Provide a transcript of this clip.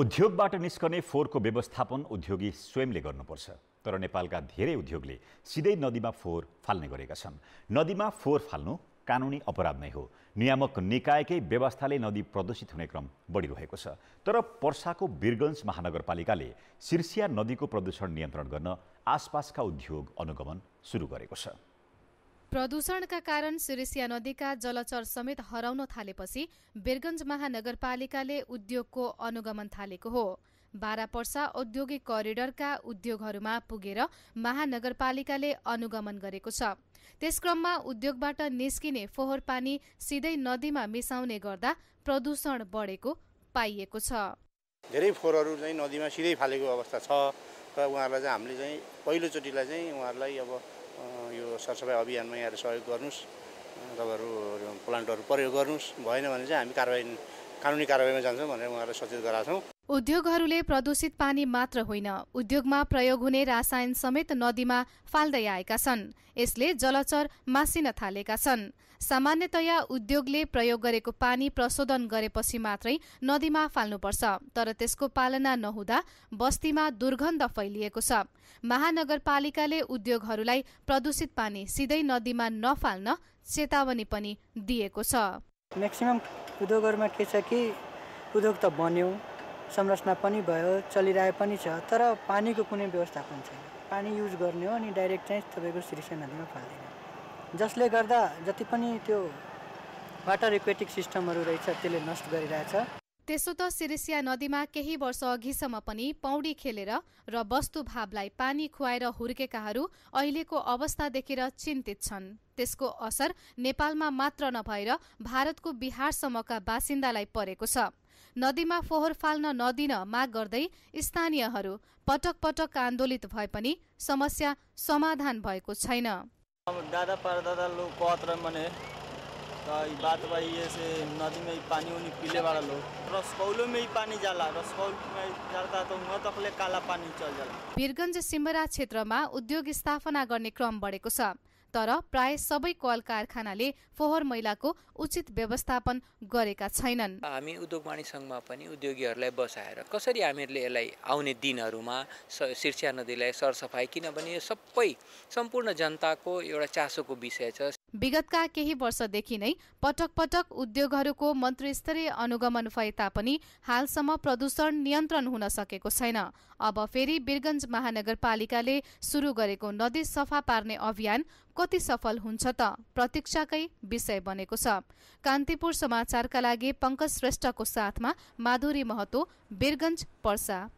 उद्योगबाट निस्कने फोहोरको व्यवस्थापन उद्योगी स्वयंले गर्नुपर्छ तर नेपालका धेरै उद्योगले सिधै नदीमा फोहोर फाल्ने गरेका छन् नदीमा फोहोर फाल्नु कानुनी अपराध नै हो नियामक निकायकै व्यवस्थाले नदी प्रदूषित हुने क्रम बढिरहेको छ तर पर्साको वीरगन्ज महानगरपालिकाले सिर्सिया नदीको प्रदूषण नियन्त्रण गर्न आसपासका उद्योग अनुगमन सुरु गरेको छ प्रदूषणका कारण सिरिसिया नदीका जलचर समेत हराउन थालेपछि बेरगंज महानगरपालिकाले उद्योगको अनुगमन थालेको हो बाह्र पर्सा औद्योगिक करिडरका उद्योगहरूमा पुगेर महानगरपालिकाले अनुगमन गरेको छ त्यसक्रममा उद्योगबाट निस्किने फोहोर पानी सिधै नदीमा मिसाउने गर्दा प्रदूषण बढेको पाइएको छ धेरै फोहोरहरू नदीमा सिधै फालेको अवस्था छ र उहाँहरूलाई हामीले पहिलोचोटिलाई चाहिँ उहाँहरूलाई अब यो सरसफाइ अभियानमा यहाँहरू सहयोग गर्नुहोस् तपाईँहरू प्लान्टहरू प्रयोग गर्नुहोस् भएन भने चाहिँ हामी कारवाही कानुनी कारवाहीमा जान्छौँ भनेर उहाँहरूलाई सचेत गराएको छौँ उद्योगहरूले प्रदूषित पानी मात्र होइन उद्योगमा प्रयोग हुने रासायन समेत नदीमा फाल्दै आएका छन् यसले जलचर मासिन थालेका छन् सामान्यतया उद्योगले प्रयोग गरेको पानी प्रशोधन गरेपछि मात्रै नदीमा फाल्नुपर्छ तर त्यसको पालना नहुँदा बस्तीमा दुर्गन्ध फैलिएको छ महानगरपालिकाले उद्योगहरूलाई प्रदूषित पानी सिधै नदीमा नफाल्न चेतावनी पनि दिएको छ उद्योगहरूमा के छ कि उद्योग त बन्यो संरचना पनि भयो चलिरहे पनि छ तर पानीको कुनै व्यवस्था पनि छैन पानी युज गर्ने हो अनि डाइरेक्ट चाहिँ तपाईँको सिरिसा नदीमा फाल्दैन जसले गर्दा जति पनि त्यो वाटर इक्वेटिक सिस्टमहरू रहेछ त्यसले नष्ट गरिरहेछ त्यसो त सिरिसिया नदीमा केही वर्ष अघिसम्म पनि पौडी खेलेर र वस्तुभावलाई पानी खुवाएर हुर्केकाहरू अहिलेको अवस्था देखेर चिन्तित छन् त्यसको असर नेपालमा मात्र नभएर भारतको बिहारसम्मका बासिन्दालाई परेको छ नदीमा फोहोर फाल्न नदिन माग गर्दै स्थानीयहरू पटक पटक आन्दोलित भए पनि समस्या समाधान भएको छैन दादा परदादा लोग कहत रहे मने तो बात भाई ये से नदी में पानी उनी पीले वाला लोग रसकौलों में ही पानी जाला रसकौल में जाता तो वहाँ तकले काला पानी चल जाला वीरगंज सिमरा क्षेत्रमा उद्योग स्थापना गर्ने क्रम बढेको छ तर प्राय सबै कल कारखानाले फोहोर मैलाको उचित व्यवस्थापन गरेका छैनन् हामी उद्योग सङ्घमा पनि उद्योगीहरूलाई बसाएर कसरी हामीहरूले यसलाई आउने दिनहरूमा शीर्षा नदीलाई सरसफाई किनभने यो सबै सम्पूर्ण जनताको एउटा चासोको विषय छ विगतका केही वर्षदेखि नै पटक पटक उद्योगहरूको मन्त्रीस्तरीय अनुगमन भए तापनि हालसम्म प्रदूषण नियन्त्रण हुन सकेको छैन अब फेरि वीरगंज महानगरपालिकाले शुरू गरेको नदी सफा पार्ने अभियान कति सफल हुन्छ त प्रतीक्षाकै विषय बनेको छ कान्तिपुर समाचारका लागि पंकज श्रेष्ठको साथमा माधुरी महतो वीरगंज पर्सा